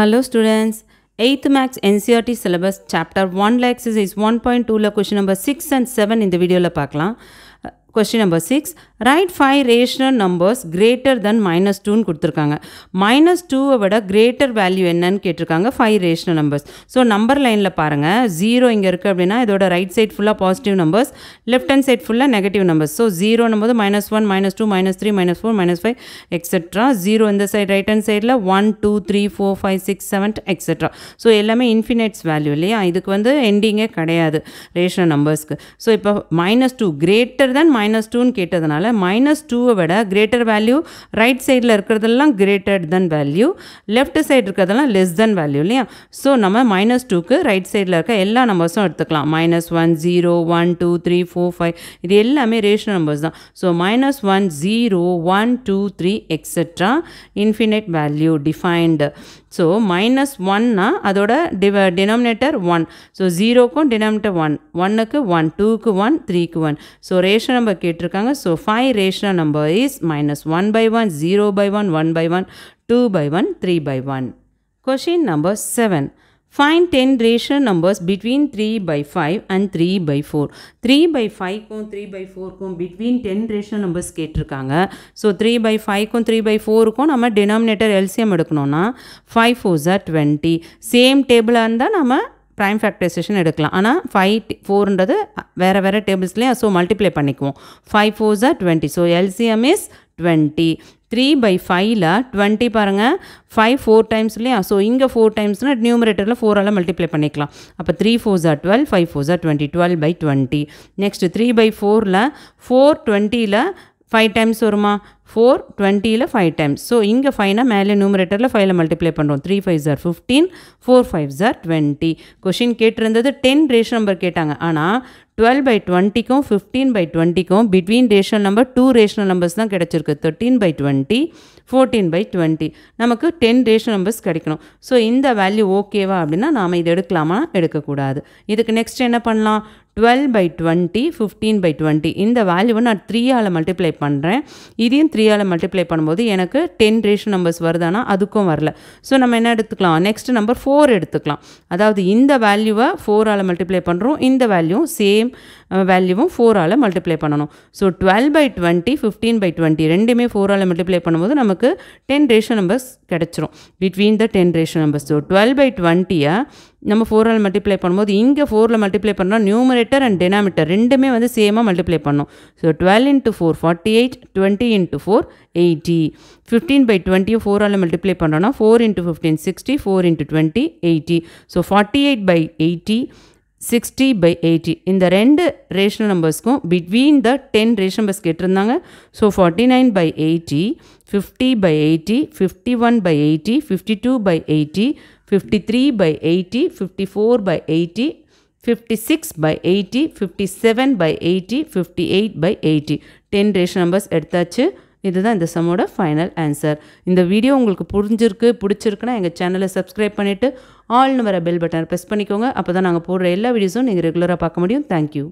hello students eighth maths NCERT syllabus chapter one லேக்ஸஸ் is one point டூவில் question number six and seven இந்த வீடியோவில் பார்க்கலாம் question number six right five rational numbers greater than minus டூன்னு கொடுத்துருக்காங்க minus டூவை விட கிரேட்டர் வேல்யூ என்னன்னு கேட்டிருக்காங்க five rational numbers so number லைனில் பாருங்கள் ஜீரோ இங்கே இருக்குது அப்படின்னா இதோட ரைட் சைட் ஃபுல்லாக positive numbers left hand side ஃபுல்லாக நெகட்டிவ் நம்பர்ஸ் ஸோ ஜீரோன்னும் போது minus one minus two minus three minus four minus five etcetera zero இந்த சைட் ரைட் ஹேண்ட் சைடில் one two three four five six seven etcetera so எல்லாமே infinites value இல்லையா இதுக்கு வந்து எண்டிங்கே கிடையாது ரேஷனல் நம்பர்ஸ்க்கு ஸோ இப்போ minus two greater than minus டூன்னு கேட்டதுனால மைனஸ் டூவை விட கிரேட்டர் வேல்யூ ரைட் சைடில் இருக்கிறதெல்லாம் greater than value left side இருக்கிறதெல்லாம் லெஸ் தென் வேல்யூ இல்லையா ஸோ நம்ம மைனஸ் டூக்கு ரைட் சைடில் இருக்க எல்லா நம்பர்ஸும் எடுத்துக்கலாம் minus one zero one two three four five இது எல்லாமே ரேஷனல் நம்பர்ஸ் தான் so minus one zero one two three etcetera infinite value defined so minus ஒன்னா அதோட டிவ டினாமினேட்டர் ஒன் ஸோ ஜீரோக்கும் டினாமினேட்டர் ஒன் ஒன்னுக்கு ஒன் டூக்கு ஒன் த்ரீக்கு one so ration number number கேட்டிருக்காங்க so five rational number is minus one by one zero by one one by one two by one three by one question number seven fine ten ration numbers between three by five and three by four three by ஃபைவ்க்கும் three by ஃபோருக்கும் between ten ration numbers கேட்டிருக்காங்க so three by ஃபைவ்க்கும் three by ஃபோருக்கும் நம்ம denominator LCM எடுக்கணும்னா five four ஜார் twenty same டேபிளாக இருந்தால் நம்ம ப்ரைம் ஃபேக்டரைசேஷன் எடுக்கலாம் ஆனால் ஃபைவ் ஃபோர்ன்றது வேறு வேறு டேபிள்ஸ்லேயும் ஸோ மல்டிப்ளை பண்ணிக்குவோம் ஃபைவ் ஃபோர் ஜார் twenty so LCM is twenty three by ஃபைவ்ல டுவெண்ட்டி பாருங்கள் ஃபைவ் ஃபோர் டைம்ஸ் இல்லையா ஸோ இங்கே ஃபோர் டைம்ஸ்னால் நியூமரேட்டரில் ஃபோரால் மல்டிப்ளை பண்ணிக்கலாம் அப்போ த்ரீ ஃபோர் ஜார் டுவெல் ஃபைவ் ஃபோர் ஜார் twenty twelve by twenty next three by ஃபோரில் ஃபோர் டுவெண்ட்டியில் ஃபைவ் டைம்ஸ் வருமா ஃபோர் டுவெண்ட்டியில் ஃபைவ் டைம்ஸ் ஸோ இங்கே ஃபைவ்னா மேலே நியூமரேட்டரில் ஃபைவ்ல மல்டிப்ளை பண்ணுறோம் த்ரீ ஃபைவ் ஜார் ஃபிஃப்டீன் ஃபோர் ஃபைவ் ஜார் டுவெண்ட்டி கொஷின் கேட்டிருந்தது டென் ரேஷன் நம்பர் கேட்டாங்க ஆனால் டுவெல் பை டுவெண்ட்டிக்கும் ஃபிஃப்டீன் பை டுவெண்ட்டிக்கும் between ration number two rational numbers தான் கிடச்சிருக்கு thirteen by twenty fourteen by twenty நமக்கு டென் ரேஷன் நம்பர்ஸ் கிடைக்கணும் ஸோ இந்த வேல்யூ ஓகேவா அப்படின்னா நாம் இது எடுக்கலாமா எடுக்கக்கூடாது இதுக்கு நெக்ஸ்ட் என்ன பண்ணலாம் twelve by twenty fifteen by twenty இந்த வேல்யூவை நான் த்ரீயால் மல்டிப்ளை பண்ணுறேன் இதையும் த்ரீயால் மல்டிப்ளை பண்ணும்போது எனக்கு டென் ரேஷன் நம்பர்ஸ் வருதானா அதுக்கும் வரல ஸோ நம்ம என்ன எடுத்துக்கலாம் நெக்ஸ்ட் நம்பர் ஃபோர் எடுத்துக்கலாம் அதாவது இந்த வேல்யூவை ஃபோரால் மல்டிப்ளை பண்ணுறோம் இந்த வேல்யூவும் சேம் வேல்யூவும் ஃபோரால் மல்டிப்ளை பண்ணணும் so twelve by twenty fifteen by twenty ரெண்டுமே ஃபோரால் மல்டிப்ளை பண்ணும்போது நமக்கு டென் ரேஷன் நம்பர்ஸ் கிடச்சிரும் between the ten ration numbers so twelve by டுவெண்ட்டியை நம்ம ஃபோரால் மல்டிப்ளை பண்ணும்போது இங்கே ஃபோரில் மல்டிப்ளை பண்ணால் நியூமரேட்டர் அண்ட் டெனாமிட்டர் ரெண்டுமே வந்து சேமாக மல்டிப்ளை பண்ணும் so twelve into four forty eight twenty into four eighty fifteen by டுவெண்ட்டியும் ஃபோரால் மல்டிப்ளை பண்ணோன்னா four into fifteen sixty four into twenty eighty so forty eight by eighty sixty by eighty இந்த ரெண்டு ration நம்பர்ஸ்க்கும் between the ten ration numbers கேட்டிருந்தாங்க so forty nine by eighty fifty by eighty fifty one by eighty fifty two by eighty fifty three by eighty four by eighty fifty six by eighty fifty seven by eighty fifty eight by eighty ten ration numbers எடுத்தாச்சு இதுதான் இந்த சம்மோட final answer இந்த video உங்களுக்கு புரிஞ்சிருக்கு பிடிச்சிருக்குன்னா எங்கள் சேனலை சப்ஸ்கிரைப் பண்ணிவிட்டு ஆல்னு வர பெல் பட்டனை ப்ரெஸ் பண்ணிக்கோங்க அப்போ தான் நாங்கள் போடுற எல்லா வீடியோஸும் நீங்கள் ரெகுலராக பார்க்க முடியும் தேங்க்யூ